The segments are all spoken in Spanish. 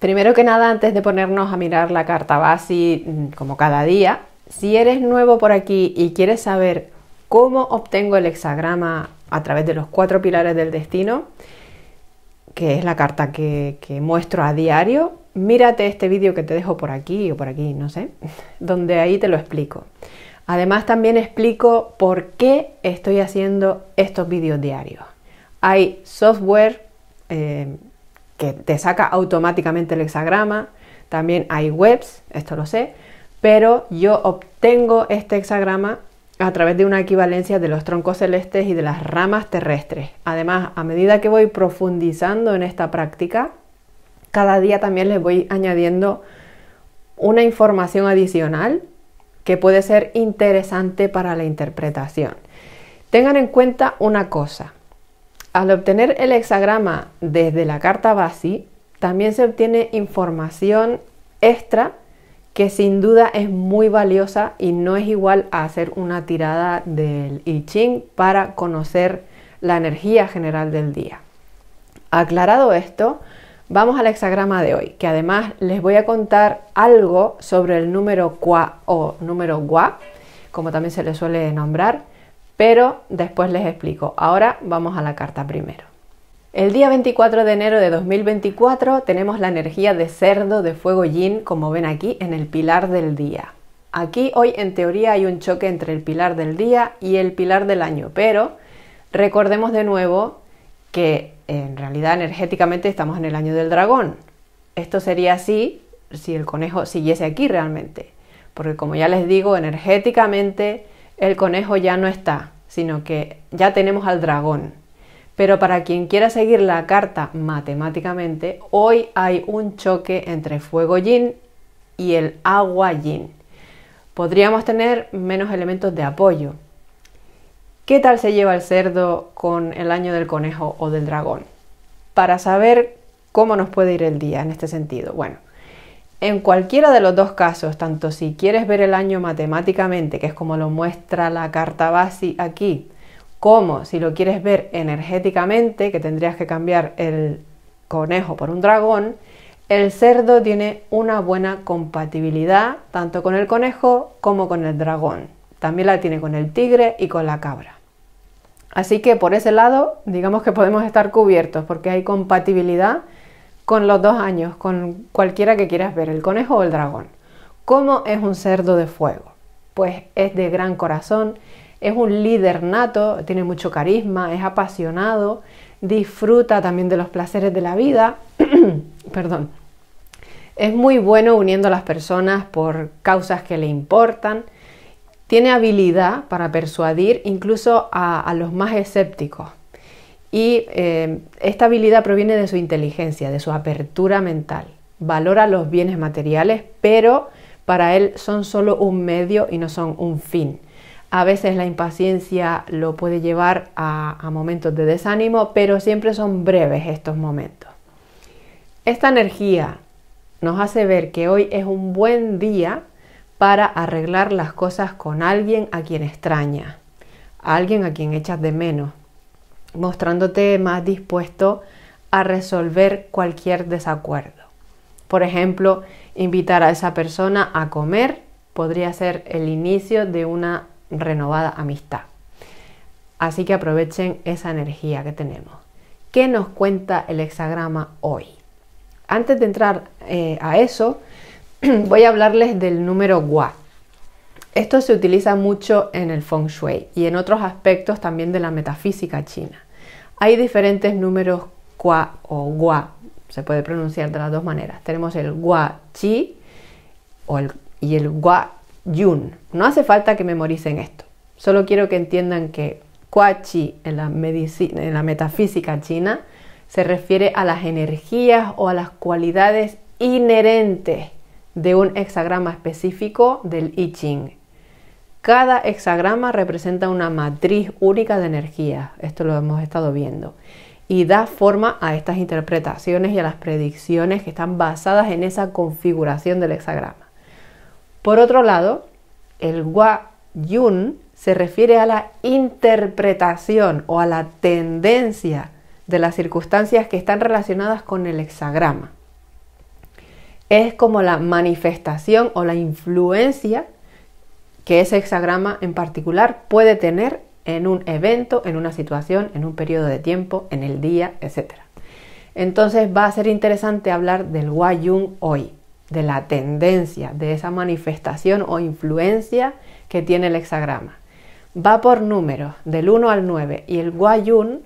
Primero que nada, antes de ponernos a mirar la carta base mm, como cada día, si eres nuevo por aquí y quieres saber cómo obtengo el hexagrama a través de los cuatro pilares del destino, que es la carta que, muestro a diario, mírate este vídeo que te dejo por aquí o por aquí, no sé, donde ahí te lo explico. Además también explico por qué estoy haciendo estos vídeos diarios. Hay software... Eh, que te saca automáticamente el hexagrama. También hay webs, esto lo sé, pero yo obtengo este hexagrama a través de una equivalencia de los troncos celestes y de las ramas terrestres. Además, a medida que voy profundizando en esta práctica, cada día también les voy añadiendo una información adicional que puede ser interesante para la interpretación. Tengan en cuenta una cosa, al obtener el hexagrama desde la carta BASI, también se obtiene información extra que sin duda es muy valiosa y no es igual a hacer una tirada del I Ching para conocer la energía general del día. Aclarado esto, vamos al hexagrama de hoy, que además les voy a contar algo sobre el número Qua o número Gua, como también se le suele nombrar, pero después les explico. Ahora vamos a la carta primero. El día 24 de enero de 2024 tenemos la energía de cerdo de fuego yin, como ven aquí, en el pilar del día. Aquí hoy en teoría hay un choque entre el pilar del día y el pilar del año, pero recordemos de nuevo que en realidad energéticamente estamos en el año del dragón. Esto sería así si el conejo siguiese aquí realmente, porque como ya les digo, energéticamente el conejo ya no está, sino que ya tenemos al dragón. Pero para quien quiera seguir la carta matemáticamente, hoy hay un choque entre fuego yin y el agua yin. Podríamos tener menos elementos de apoyo. ¿Qué tal se lleva el cerdo con el año del conejo o del dragón? Para saber cómo nos puede ir el día en este sentido. Bueno, en cualquiera de los dos casos, tanto si quieres ver el año matemáticamente, que es como lo muestra la carta base aquí, como si lo quieres ver energéticamente, que tendrías que cambiar el conejo por un dragón, el cerdo tiene una buena compatibilidad tanto con el conejo como con el dragón. También la tiene con el tigre y con la cabra. Así que por ese lado, digamos que podemos estar cubiertos porque hay compatibilidad con los dos años, con cualquiera que quieras ver, el conejo o el dragón. ¿Cómo es un cerdo de fuego? Pues es de gran corazón, es un líder nato, tiene mucho carisma, es apasionado, disfruta también de los placeres de la vida, perdón. Es muy bueno uniendo a las personas por causas que le importan. Tiene habilidad para persuadir incluso a los más escépticos y eh, esta habilidad proviene de su inteligencia, de su apertura mental. Valora los bienes materiales, pero para él son solo un medio y no son un fin. A veces la impaciencia lo puede llevar a, momentos de desánimo, pero siempre son breves estos momentos. Esta energía nos hace ver que hoy es un buen día para arreglar las cosas con alguien a quien extraña, alguien a quien echas de menos, mostrándote más dispuesto a resolver cualquier desacuerdo. Por ejemplo, invitar a esa persona a comer podría ser el inicio de una renovada amistad. Así que aprovechen esa energía que tenemos. ¿Qué nos cuenta el hexagrama hoy? Antes de entrar eh, a eso, voy a hablarles del número WA. Esto se utiliza mucho en el feng shui y en otros aspectos también de la metafísica china. Hay diferentes números qua o gua, se puede pronunciar de las dos maneras. Tenemos el gua chi y el gua yun. No hace falta que memoricen esto, solo quiero que entiendan que gua chi en la, en la metafísica china se refiere a las energías o a las cualidades inherentes de un hexagrama específico del I Ching, cada hexagrama representa una matriz única de energía, esto lo hemos estado viendo, y da forma a estas interpretaciones y a las predicciones que están basadas en esa configuración del hexagrama. Por otro lado, el Guayun Yun se refiere a la interpretación o a la tendencia de las circunstancias que están relacionadas con el hexagrama. Es como la manifestación o la influencia que ese hexagrama en particular puede tener en un evento, en una situación, en un periodo de tiempo, en el día, etc. Entonces va a ser interesante hablar del Guayun hoy, de la tendencia, de esa manifestación o influencia que tiene el hexagrama. Va por números, del 1 al 9, y el Guayun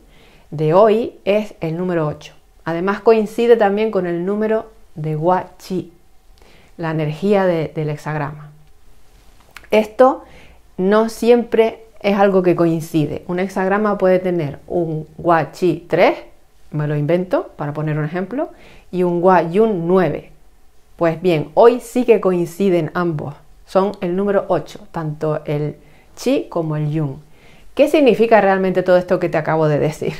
de hoy es el número 8. Además coincide también con el número de Wachi, la energía del hexagrama. Esto no siempre es algo que coincide. Un hexagrama puede tener un Gua Chi 3, me lo invento para poner un ejemplo, y un Gua Yun 9. Pues bien, hoy sí que coinciden ambos. Son el número 8, tanto el Chi como el Yun. ¿Qué significa realmente todo esto que te acabo de decir?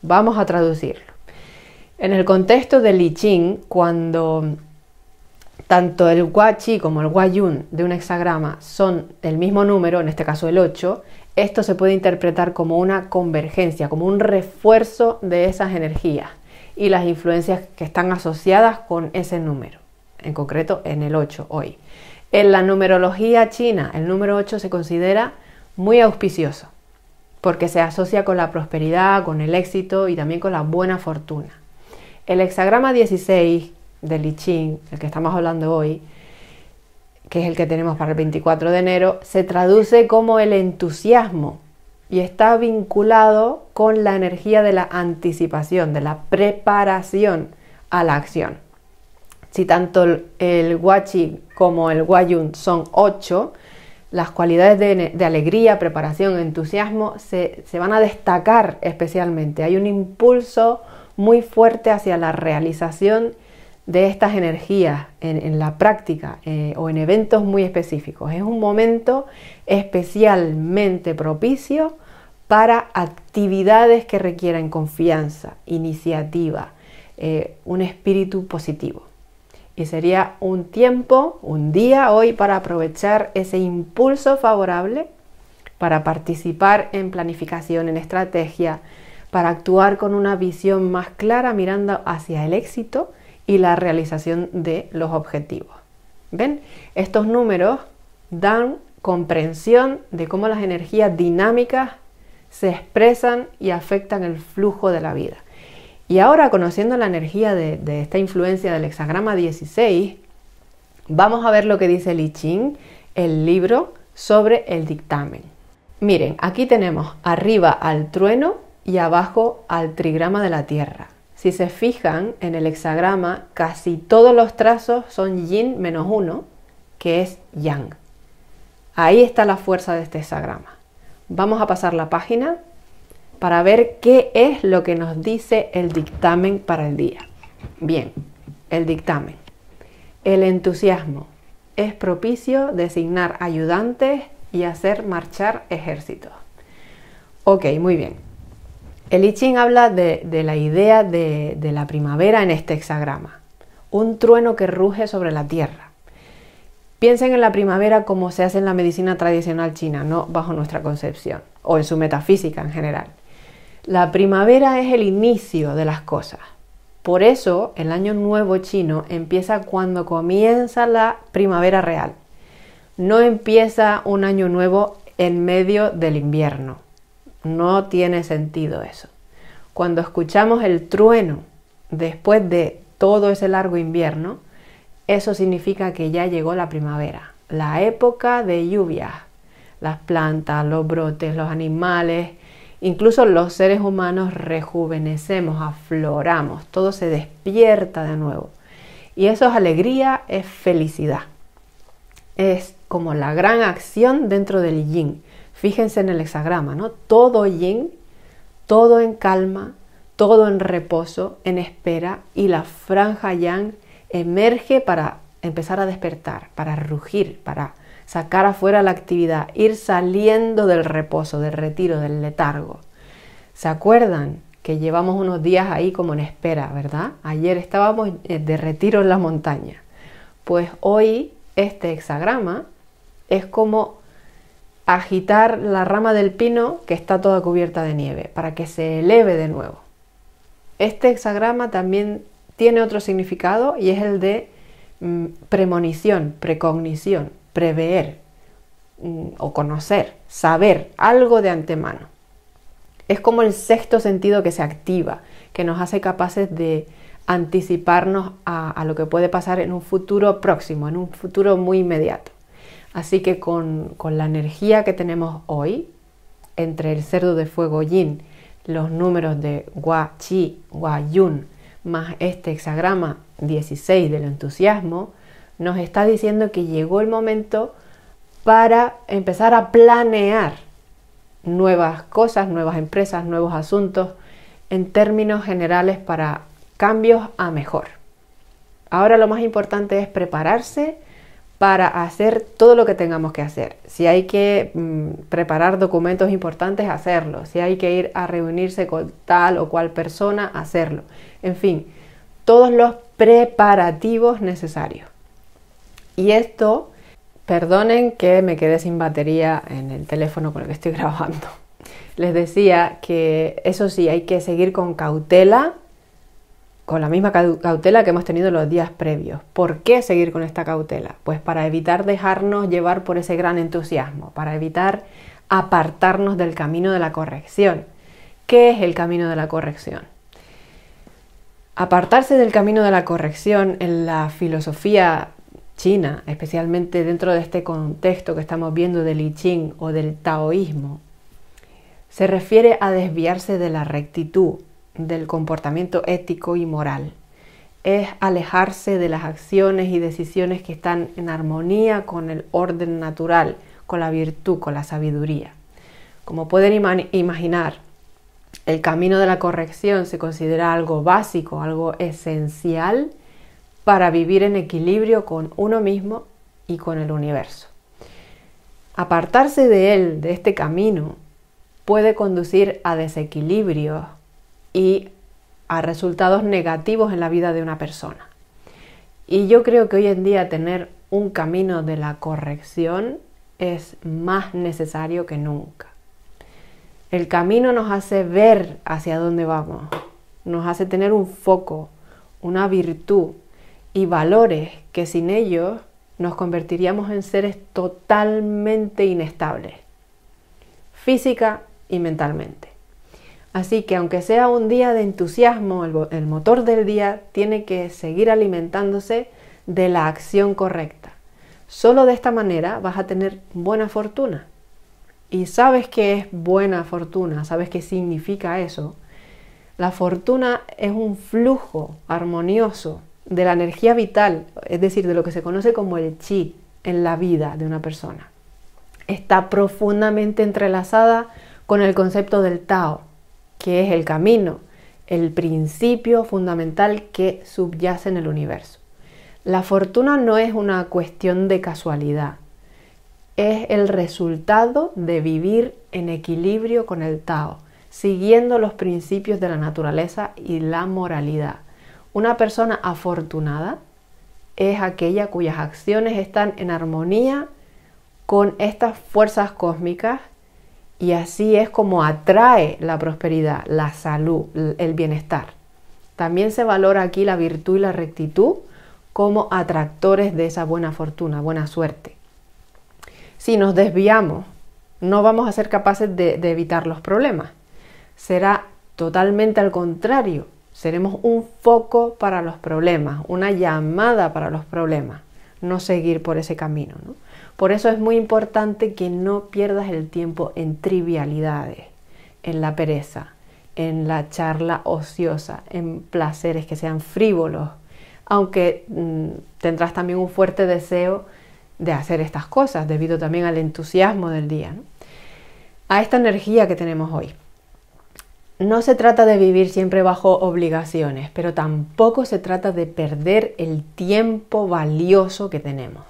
Vamos a traducirlo. En el contexto del I Ching, cuando tanto el guachi como el guayun de un hexagrama son el mismo número, en este caso el 8, esto se puede interpretar como una convergencia, como un refuerzo de esas energías y las influencias que están asociadas con ese número, en concreto en el 8 hoy. En la numerología china, el número 8 se considera muy auspicioso porque se asocia con la prosperidad, con el éxito y también con la buena fortuna. El hexagrama 16, del Ching, el que estamos hablando hoy, que es el que tenemos para el 24 de enero, se traduce como el entusiasmo y está vinculado con la energía de la anticipación, de la preparación a la acción. Si tanto el guachi como el guayun son ocho, las cualidades de, alegría, preparación, entusiasmo se, se van a destacar especialmente. Hay un impulso muy fuerte hacia la realización de estas energías en, la práctica eh, o en eventos muy específicos. Es un momento especialmente propicio para actividades que requieran confianza, iniciativa, eh, un espíritu positivo. Y sería un tiempo, un día hoy para aprovechar ese impulso favorable, para participar en planificación, en estrategia, para actuar con una visión más clara mirando hacia el éxito y la realización de los objetivos. ¿Ven? Estos números dan comprensión de cómo las energías dinámicas se expresan y afectan el flujo de la vida. Y ahora, conociendo la energía de, esta influencia del hexagrama 16, vamos a ver lo que dice Li Ching, el libro sobre el dictamen. Miren, aquí tenemos arriba al trueno y abajo al trigrama de la Tierra. Si se fijan en el hexagrama, casi todos los trazos son yin menos uno, que es yang. Ahí está la fuerza de este hexagrama. Vamos a pasar la página para ver qué es lo que nos dice el dictamen para el día. Bien, el dictamen. El entusiasmo es propicio designar ayudantes y hacer marchar ejércitos. Ok, muy bien. El I Ching habla de, la idea de, la primavera en este hexagrama, un trueno que ruge sobre la tierra. Piensen en la primavera como se hace en la medicina tradicional china, no bajo nuestra concepción, o en su metafísica en general. La primavera es el inicio de las cosas. Por eso el año nuevo chino empieza cuando comienza la primavera real. No empieza un año nuevo en medio del invierno. No tiene sentido eso. Cuando escuchamos el trueno después de todo ese largo invierno, eso significa que ya llegó la primavera, la época de lluvias. Las plantas, los brotes, los animales, incluso los seres humanos rejuvenecemos, afloramos, todo se despierta de nuevo. Y eso es alegría, es felicidad. Es como la gran acción dentro del yin. Fíjense en el hexagrama, ¿no? Todo yin, todo en calma, todo en reposo, en espera, y la franja yang emerge para empezar a despertar, para rugir, para sacar afuera la actividad, ir saliendo del reposo, del retiro, del letargo. ¿Se acuerdan que llevamos unos días ahí como en espera, verdad? Ayer estábamos eh, de retiro en la montaña. Pues hoy este hexagrama es como agitar la rama del pino que está toda cubierta de nieve para que se eleve de nuevo. Este hexagrama también tiene otro significado y es el de mm, premonición, precognición, prever mm, o conocer, saber algo de antemano. Es como el sexto sentido que se activa, que nos hace capaces de anticiparnos a lo que puede pasar en un futuro próximo, en un futuro muy inmediato. Así que con, la energía que tenemos hoy, entre el cerdo de fuego yin, los números de gua chi, gua yun, más este hexagrama 16 del entusiasmo, nos está diciendo que llegó el momento para empezar a planear nuevas cosas, nuevas empresas, nuevos asuntos, en términos generales para cambios a mejor. Ahora lo más importante es prepararse para hacer todo lo que tengamos que hacer. Si hay que mm, preparar documentos importantes, hacerlo. Si hay que ir a reunirse con tal o cual persona, hacerlo. En fin, todos los preparativos necesarios. Y esto, perdonen que me quedé sin batería en el teléfono con el que estoy grabando. Les decía que eso sí, hay que seguir con cautela con la misma cautela que hemos tenido los días previos. ¿Por qué seguir con esta cautela? Pues para evitar dejarnos llevar por ese gran entusiasmo, para evitar apartarnos del camino de la corrección. ¿Qué es el camino de la corrección? Apartarse del camino de la corrección en la filosofía china, especialmente dentro de este contexto que estamos viendo del I Ching o del taoísmo, se refiere a desviarse de la rectitud, del comportamiento ético y moral. Es alejarse de las acciones y decisiones que están en armonía con el orden natural, con la virtud, con la sabiduría. Como pueden imaginar, el camino de la corrección se considera algo básico, algo esencial para vivir en equilibrio con uno mismo y con el universo. Apartarse de él, de este camino, puede conducir a desequilibrios, y a resultados negativos en la vida de una persona. Y yo creo que hoy en día tener un camino de la corrección es más necesario que nunca. El camino nos hace ver hacia dónde vamos, nos hace tener un foco, una virtud y valores que sin ellos nos convertiríamos en seres totalmente inestables, física y mentalmente. Así que aunque sea un día de entusiasmo, el, motor del día tiene que seguir alimentándose de la acción correcta. Solo de esta manera vas a tener buena fortuna. Y sabes qué es buena fortuna, sabes qué significa eso. La fortuna es un flujo armonioso de la energía vital, es decir, de lo que se conoce como el chi en la vida de una persona. Está profundamente entrelazada con el concepto del Tao, que es el camino, el principio fundamental que subyace en el universo. La fortuna no es una cuestión de casualidad, es el resultado de vivir en equilibrio con el Tao, siguiendo los principios de la naturaleza y la moralidad. Una persona afortunada es aquella cuyas acciones están en armonía con estas fuerzas cósmicas y así es como atrae la prosperidad, la salud, el bienestar. También se valora aquí la virtud y la rectitud como atractores de esa buena fortuna, buena suerte. Si nos desviamos, no vamos a ser capaces de, evitar los problemas. Será totalmente al contrario. Seremos un foco para los problemas, una llamada para los problemas no seguir por ese camino. Por eso es muy importante que no pierdas el tiempo en trivialidades, en la pereza, en la charla ociosa, en placeres que sean frívolos, aunque mm, tendrás también un fuerte deseo de hacer estas cosas debido también al entusiasmo del día, a esta energía que tenemos hoy. No se trata de vivir siempre bajo obligaciones, pero tampoco se trata de perder el tiempo valioso que tenemos.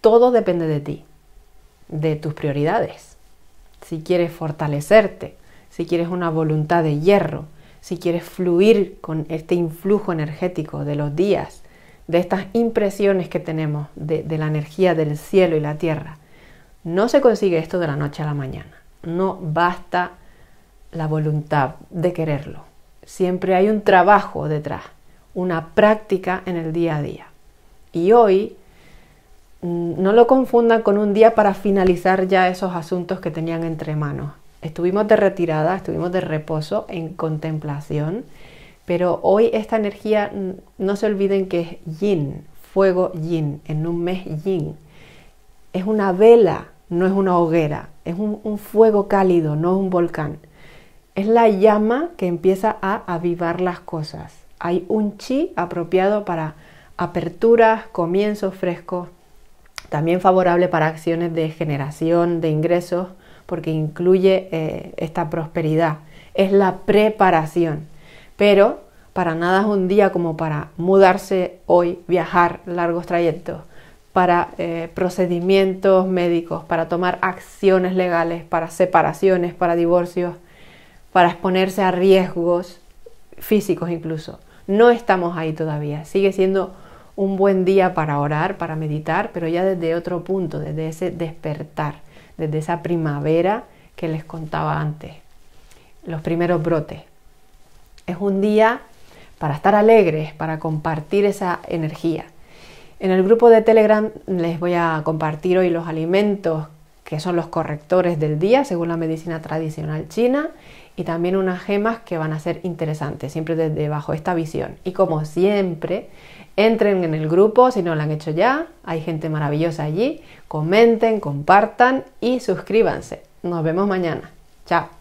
Todo depende de ti, de tus prioridades. Si quieres fortalecerte, si quieres una voluntad de hierro, si quieres fluir con este influjo energético de los días, de estas impresiones que tenemos de, la energía del cielo y la tierra. No se consigue esto de la noche a la mañana. No basta la voluntad de quererlo. Siempre hay un trabajo detrás, una práctica en el día a día. Y hoy mm, no lo confundan con un día para finalizar ya esos asuntos que tenían entre manos. Estuvimos de retirada, estuvimos de reposo, en contemplación, pero hoy esta energía, no se olviden que es yin, fuego yin, en un mes yin. Es una vela, no es una hoguera, es un, fuego cálido, no un volcán. Es la llama que empieza a avivar las cosas. Hay un chi apropiado para aperturas, comienzos frescos, también favorable para acciones de generación de ingresos, porque incluye eh, esta prosperidad. Es la preparación. Pero para nada es un día como para mudarse hoy, viajar largos trayectos, para eh, procedimientos médicos, para tomar acciones legales, para separaciones, para divorcios para exponerse a riesgos físicos incluso. No estamos ahí todavía. Sigue siendo un buen día para orar, para meditar, pero ya desde otro punto, desde ese despertar, desde esa primavera que les contaba antes, los primeros brotes. Es un día para estar alegres, para compartir esa energía. En el grupo de Telegram les voy a compartir hoy los alimentos que son los correctores del día según la medicina tradicional china, y también unas gemas que van a ser interesantes, siempre desde bajo esta visión. Y como siempre, entren en el grupo si no lo han hecho ya, hay gente maravillosa allí, comenten, compartan y suscríbanse. Nos vemos mañana. Chao.